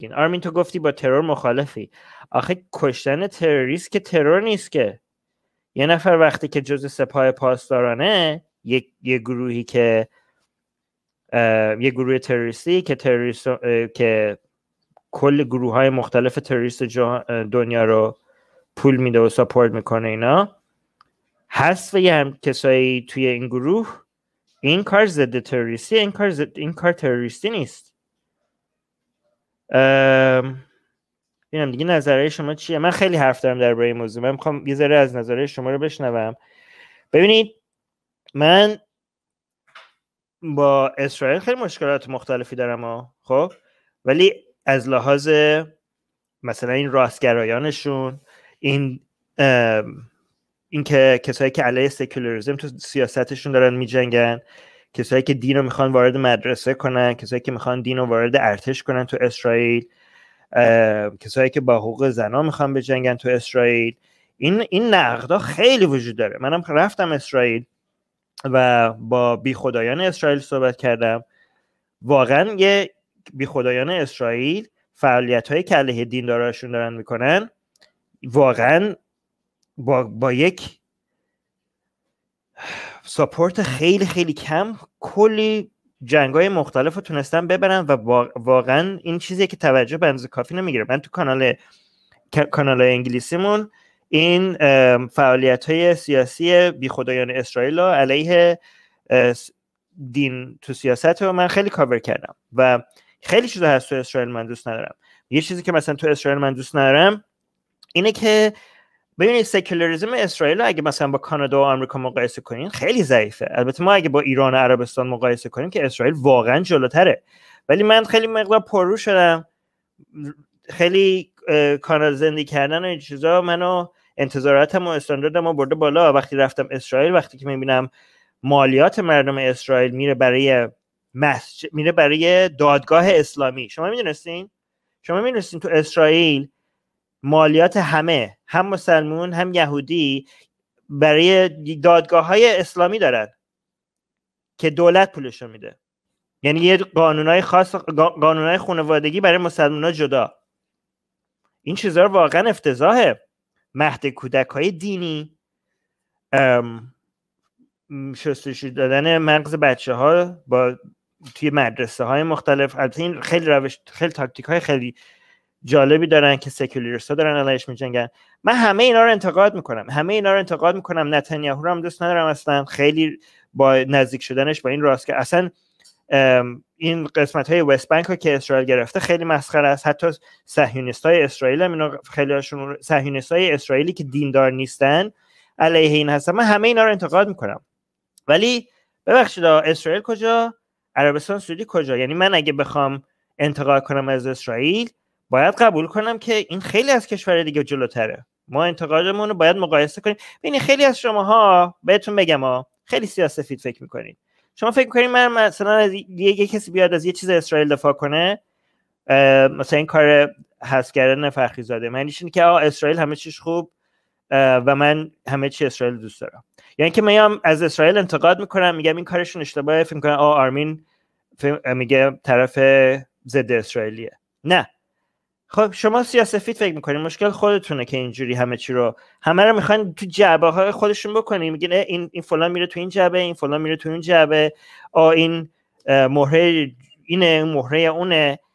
این آرمین تو گفتی با ترور مخالفی آخه کشتن تروریست که ترور نیست که یه نفر وقتی که جز سپاه پاسدارانه یه،, یه گروهی که یه گروه تروریستی که تروریست که کل گروه های مختلف تروریست دنیا رو پول میده و ساپورت میکنه اینا و یه هم کسایی توی این گروه این کار ضد تروریستی این کار زد، این کار تروریستی نیست ببینم دیگه نظرهای شما چیه من خیلی حرف دارم در این موضوع من میخوام یه ذره از نظرهای شما رو بشنوم ببینید من با اسرائیل خیلی مشکلات مختلفی دارم ها خب ولی از لحاظ مثلا این راستگرایانشون این اینکه کسایی که علیه سکولاریسم تو سیاستشون دارن میجنگن کسایی که دین رو میخوان وارد مدرسه کنن کسایی که میخوان دین رو وارد ارتش کنن تو اسرائیل کسایی که با حقوق زنا میخوان بجنگن تو اسرائیل این این نقدا خیلی وجود داره منم رفتم اسرائیل و با بی خدایان اسرائیل صحبت کردم واقعا یه بی خدایان اسرائیل فعالیت های کله علیه دینداراشون دارن میکنن واقعا با, با یک ساپورت خیلی خیلی کم کلی جنگ های مختلف رو تونستن ببرن و واقعا این چیزی که توجه به اندازه کافی نمیگیره من تو کانال کانال انگلیسیمون این فعالیت های سیاسی بی خدایان اسرائیل رو علیه دین تو سیاست رو من خیلی کاور کردم و خیلی چیزا هست تو اسرائیل من دوست ندارم یه چیزی که مثلا تو اسرائیل من دوست ندارم اینه که ببینید سکولاریزم اسرائیل اگه مثلا با کانادا و آمریکا مقایسه کنین خیلی ضعیفه البته ما اگه با ایران و عربستان مقایسه کنیم که اسرائیل واقعا جلوتره ولی من خیلی مقدار پررو شدم خیلی کانال زندگی کردن و این چیزا منو انتظاراتم و استانداردم رو برده بالا وقتی رفتم اسرائیل وقتی که میبینم مالیات مردم اسرائیل میره برای مسجد میره برای دادگاه اسلامی شما میدونستین شما میدونستین تو اسرائیل مالیات همه هم مسلمون هم یهودی برای دادگاه های اسلامی دارن که دولت پولشو میده یعنی یه های خاص های خانوادگی برای مسلمان ها جدا این چیزها رو واقعا افتضاحه مهد کودک های دینی شستشو دادن مغز بچه ها با توی مدرسه های مختلف این خیلی روش خیلی تاکتیک های خیلی جالبی دارن که سکولاریستا دارن علیش میجنگن من همه اینا رو انتقاد میکنم همه اینا رو انتقاد میکنم نتانیاهو رو هم دوست ندارم اصلا خیلی با نزدیک شدنش با این راست که اصلا این قسمت های وست بانک ها که اسرائیل گرفته خیلی مسخره است حتی صهیونیست های اسرائیل هم اینا خیلی هاشون های اسرائیلی که دیندار نیستن علیه این هستن من همه اینا رو انتقاد میکنم ولی ببخشید اسرائیل کجا عربستان سعودی کجا یعنی من اگه بخوام انتقاد کنم از اسرائیل باید قبول کنم که این خیلی از کشور دیگه جلوتره ما انتقادمون رو باید مقایسه کنیم ببینید خیلی از شماها بهتون بگم ها خیلی سیاسفید فکر میکنید شما فکر میکنید من مثلا از یه, کسی بیاد از یه چیز اسرائیل دفاع کنه مثلا این کار حذف کردن زاده معنیش اینه که آه اسرائیل همه چیز خوب و من همه چی اسرائیل دوست دارم یعنی که میام از اسرائیل انتقاد میکنم میگم این کارشون اشتباهه فکر میکنم آه آرمین میگه طرف ضد اسرائیلیه نه خب شما سیاسفید فکر میکنید مشکل خودتونه که اینجوری همه چی رو همه رو میخواین تو جعبه های خودشون بکنین میگین این این فلان میره تو این جعبه این فلان میره تو این جعبه آ این مهره اینه مهره اونه